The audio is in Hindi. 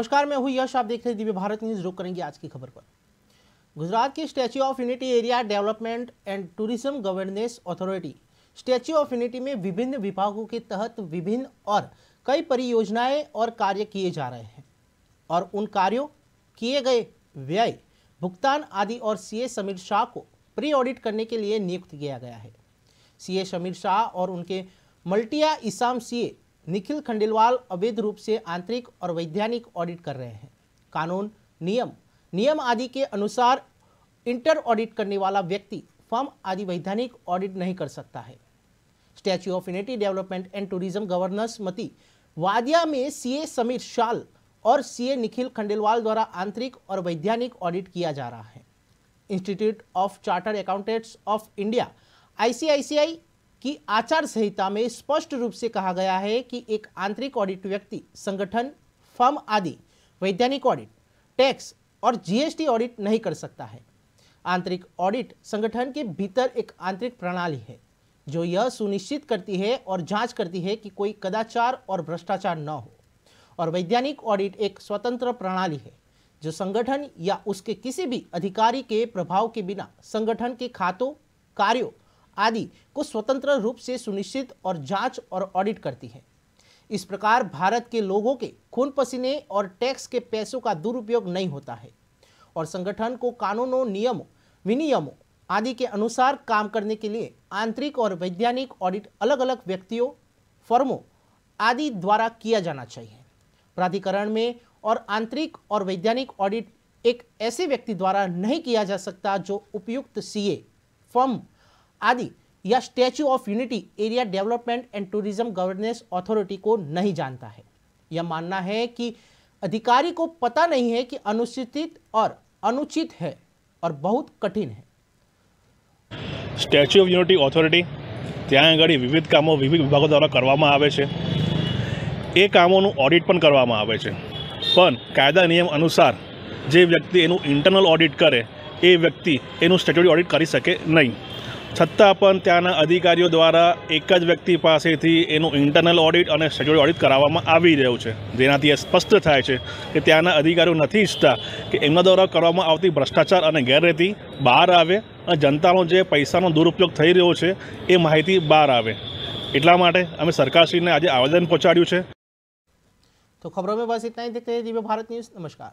नमस्कार मैं हूँ यश आप देख रहे हैं दिव्य भारत न्यूज रुक करेंगे आज की खबर पर गुजरात की Statue of Unity Area Development and Tourism Governance Authority Statue of Unity में विभिन्न विभागों के तहत विभिन्न और कई परियोजनाएं और कार्य किए जा रहे हैं और उन कार्यों किए गए व्यय भुगतान आदि और सी ए समीर शाह को प्री ऑडिट करने के लिए नियुक्त किया गया है सी ए समीर शाह और उनके मल्टिया इसाम सीए निखिल खंडेलवाल अवैध रूप से आंतरिक और वैधानिक ऑडिट कर रहे हैं कानून नियम नियम आदि के अनुसार इंटर ऑडिट करने वाला व्यक्ति फर्म आदि वैधानिक ऑडिट नहीं कर सकता है Statue of Unity Development and Tourism Governance मती वादिया में सीए समीर शाल और सीए निखिल खंडेलवाल द्वारा आंतरिक और वैधानिक ऑडिट किया जा रहा है Institute of Chartered Accountants of India ICICI कि आचार संहिता में स्पष्ट रूप से कहा गया है कि एक आंतरिक ऑडिट व्यक्ति संगठन फर्म आदि वैज्ञानिक ऑडिट टैक्स और जीएसटी ऑडिट नहीं कर सकता है आंतरिक ऑडिट संगठन के भीतर एक आंतरिक प्रणाली है जो यह सुनिश्चित करती है और जांच करती है कि कोई कदाचार और भ्रष्टाचार न हो और वैज्ञानिक ऑडिट एक स्वतंत्र प्रणाली है जो संगठन या उसके किसी भी अधिकारी के प्रभाव के बिना संगठन के खातों कार्यों आदि को स्वतंत्र रूप से सुनिश्चित और जांच और ऑडिट करती है इस प्रकार भारत के लोगों के खून पसीने और टैक्स के पैसों का दुरुपयोग नहीं होता है और संगठन को कानूनों नियमों विनियमों आदि के अनुसार काम करने के लिए आंतरिक और वैज्ञानिक ऑडिट अलग अलग व्यक्तियों फर्मों आदि द्वारा किया जाना चाहिए प्राधिकरण में और आंतरिक और वैज्ञानिक ऑडिट एक ऐसे व्यक्ति द्वारा नहीं किया जा सकता जो उपयुक्त सीए फर्म आदि या Statue of Unity Area Development and Tourism Governance Authority को नहीं जानता है यह मानना है कि अधिकारी को पता नहीं है कि अनुसूचित और अनुचित है और बहुत કઠિન है સ્ટેચ્યુ ઓફ યુનિટી ઓથોરિટી ત્યાં આગળ વિવિધ કામો વિવિધ વિભાગો દ્વારા કરવામાં આવે છે એ કામોનું ઓડિટ પણ કરવામાં આવે છે પણ કાયદા નિયમ અનુસાર જે વ્યક્તિ એનું ઇન્ટરનલ ઓડિટ કરે એ વ્યક્તિ એનું સ્ટેચ્યુટરી ઓડિટ કરી શકે નહીં છતાં પણ ત્યાંના અધિકારીઓ દ્વારા એક જ વ્યક્તિ પાસેથી એનું ઇન્ટરનલ ઓડિટ અને સ્ટેચ્યુટરી ઓડિટ કરાવવામાં આવી રહ્યું છે જેનાથી એ સ્પષ્ટ થાય છે કે ત્યાંના અધિકારીઓ નથી ઈચ્છતા કે એમના દ્વારા કરવામાં આવતી ભ્રષ્ટાચાર અને ગેરરીતિ બહાર આવે અને જનતાનો જે પૈસાનો દુરુપયોગ થઈ રહ્યો છે એ માહિતી બહાર આવે એટલા માટે અમે સરકારશ્રીને આજે આવેદન પહોંચાડ્યું છે તો ખબરો મેં બસ ઇતના ही देखते रहिए નમસ્કાર